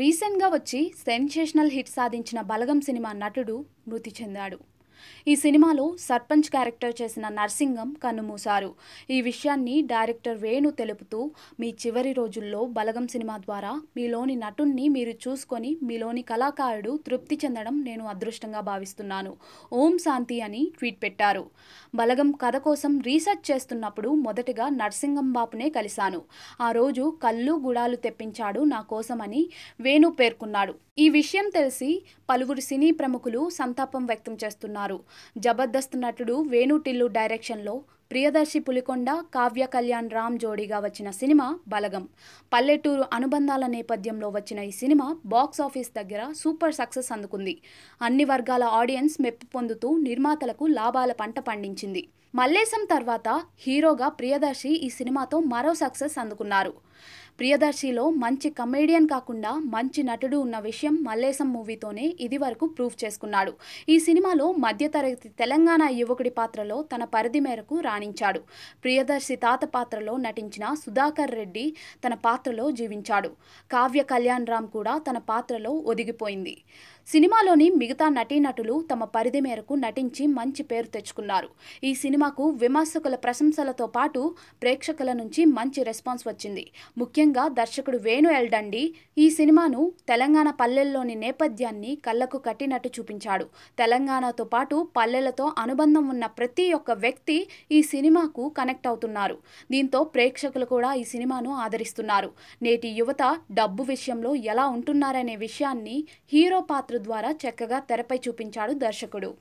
రీసెంట్గా వచ్చి sensational hit సాధించిన బలగం సినిమా నటుడు మృతి చెందాడు ఈ సినిమాలో సర్పంచ్ క్యారెక్టర్ చేసిన నర్సింగం కన్నుమూశారు ఈ విషయాన్ని డైరెక్టర్ వేణు తెలుపుతూ మీ చివరి రోజుల్లో బలగం సినిమా ద్వారా మీలోని నటుణ్ణి మీరు చూసుకొని మీలోని కళాకారుడు తృప్తి చెందడం నేను అదృష్టంగా భావిస్తున్నాను ఓం శాంతి అని ట్వీట్ పెట్టారు బలగం కథ కోసం రీసెర్చ్ చేస్తున్నప్పుడు మొదటగా నర్సింగం బాపునే కలిశాను ఆ రోజు కళ్ళు గుడాలు తెప్పించాడు నా కోసమని వేణు పేర్కొన్నాడు ఈ విషయం తెలిసి పలువురు సినీ ప్రముఖులు సంతాపం వ్యక్తం చేస్తున్నారు జబర్దస్త్ నటుడు వేణు టిల్లు డైరెక్షన్లో ప్రియదర్శి పులికొండ కావ్య కళ్యాణ్ రామ్ జోడీగా వచ్చిన సినిమా బలగం పల్లెటూరు అనుబంధాల నేపథ్యంలో వచ్చిన ఈ సినిమా బాక్స్ ఆఫీస్ దగ్గర సూపర్ సక్సెస్ అందుకుంది అన్ని వర్గాల ఆడియన్స్ మెప్పు పొందుతూ నిర్మాతలకు లాభాల పంట పండించింది మల్లేశం తర్వాత హీరోగా ప్రియదర్శి ఈ సినిమాతో మరో సక్సెస్ అందుకున్నారు ప్రియదర్శిలో మంచి కమేడియన్ కాకుండా మంచి నటుడు ఉన్న విషయం మల్లేశం మూవీతోనే ఇది వరకు ప్రూఫ్ చేసుకున్నాడు ఈ సినిమాలో మధ్యతరగతి తెలంగాణ యువకుడి పాత్రలో తన పరిధి మేరకు రాణించాడు ప్రియదర్శి తాత పాత్రలో నటించిన సుధాకర్ రెడ్డి తన పాత్రలో జీవించాడు కావ్య కళ్యాణ్ రామ్ కూడా తన పాత్రలో ఒదిగిపోయింది సినిమాలోని మిగతా నటీనటులు తమ పరిధి మేరకు నటించి మంచి పేరు తెచ్చుకున్నారు ఈ సినిమాకు విమర్శకుల ప్రశంసలతో పాటు ప్రేక్షకుల నుంచి మంచి రెస్పాన్స్ వచ్చింది ముఖ్యంగా దర్శకుడు వేణు ఎల్డండి ఈ సినిమాను తెలంగాణ పల్లెల్లోని నేపథ్యాన్ని కళ్లకు కట్టినట్టు చూపించాడు తెలంగాణతో పాటు పల్లెలతో అనుబంధం ఉన్న ప్రతి ఒక్క వ్యక్తి ఈ సినిమాకు కనెక్ట్ అవుతున్నారు దీంతో ప్రేక్షకులు కూడా ఈ సినిమాను ఆదరిస్తున్నారు నేటి యువత డబ్బు విషయంలో ఎలా ఉంటున్నారనే విషయాన్ని హీరో పాత్ర ద్వారా చక్కగా తెరపై చూపించాడు దర్శకుడు